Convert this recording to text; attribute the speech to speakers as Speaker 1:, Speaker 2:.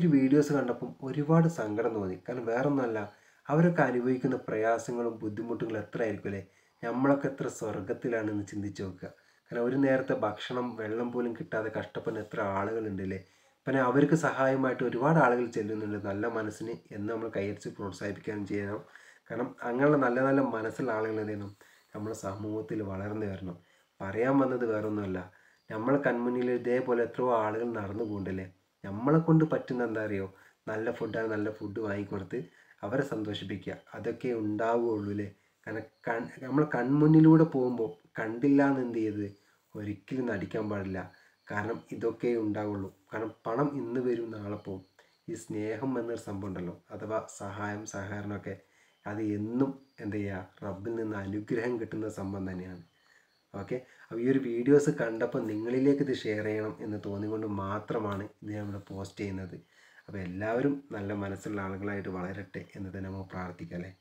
Speaker 1: ഒരു വീഡിയോസ് കണ്ടപ്പം ഒരുപാട് സങ്കടം തോന്നി കാരണം വേറൊന്നല്ല അവരൊക്കെ അനുഭവിക്കുന്ന പ്രയാസങ്ങളും ബുദ്ധിമുട്ടുകളും എത്ര ആയിരിക്കും അല്ലേ നമ്മളൊക്കെ എത്ര സ്വർഗത്തിലാണെന്ന് ചിന്തിച്ച് നോക്കുക കാരണം ഒരു നേരത്തെ ഭക്ഷണം വെള്ളം പോലും കിട്ടാതെ കഷ്ടപ്പെടുന്ന എത്ര ആളുകളുണ്ട് അല്ലേ പിന്നെ അവർക്ക് സഹായമായിട്ട് ഒരുപാട് ആളുകൾ ചെല്ലുന്നുണ്ട് നല്ല മനസ്സിന് എന്ന് നമ്മൾ കൈയടിച്ച് പ്രോത്സാഹിപ്പിക്കുകയും ചെയ്യണം കാരണം അങ്ങനെയുള്ള നല്ല നല്ല മനസ്സുള്ള ആളുകൾ എന്ത് ചെയ്യണം നമ്മുടെ സമൂഹത്തിൽ വളർന്നു വരണം പറയാൻ വന്നത് വേറൊന്നുമല്ല നമ്മൾ കൺമുന്നിൽ ഇതേപോലെ എത്രയോ ആളുകൾ നടന്നു പോകണ്ടല്ലേ നമ്മളെ കൊണ്ട് പറ്റുന്ന എന്താ അറിയോ നല്ല ഫുഡാണ് നല്ല ഫുഡ് വാങ്ങിക്കൊടുത്ത് അവരെ സന്തോഷിപ്പിക്കുക അതൊക്കെ ഉണ്ടാവുകയുള്ളൂ അല്ലേ കാരണം കൺ നമ്മളെ കൺമുന്നിലൂടെ പോകുമ്പോൾ കണ്ടില്ല എന്ന് എന്ത് ചെയ്ത് ഒരിക്കലും നടിക്കാൻ പാടില്ല കാരണം ഇതൊക്കെ ഉണ്ടാവുള്ളൂ കാരണം പണം ഇന്ന് വരും നാളെ പോവും ഈ സ്നേഹം എന്നൊരു സംഭവം ഉണ്ടല്ലോ അഥവാ സഹായം സഹകരണമൊക്കെ അത് എന്നും എന്താ ചെയ്യുക റബ്ബിൽ നിന്ന് അനുഗ്രഹം കിട്ടുന്ന സംഭവം തന്നെയാണ് ഓക്കെ അപ്പോൾ ഈ ഒരു വീഡിയോസ് കണ്ടപ്പോൾ നിങ്ങളിലേക്ക് ഇത് ഷെയർ ചെയ്യണം എന്ന് തോന്നിക്കൊണ്ട് മാത്രമാണ് ഇത് നമ്മൾ പോസ്റ്റ് ചെയ്യുന്നത് അപ്പോൾ എല്ലാവരും നല്ല മനസ്സുള്ള ആളുകളായിട്ട് വളരട്ടെ എന്ന് തന്നെ നമുക്ക് പ്രാർത്ഥിക്കാം അല്ലേ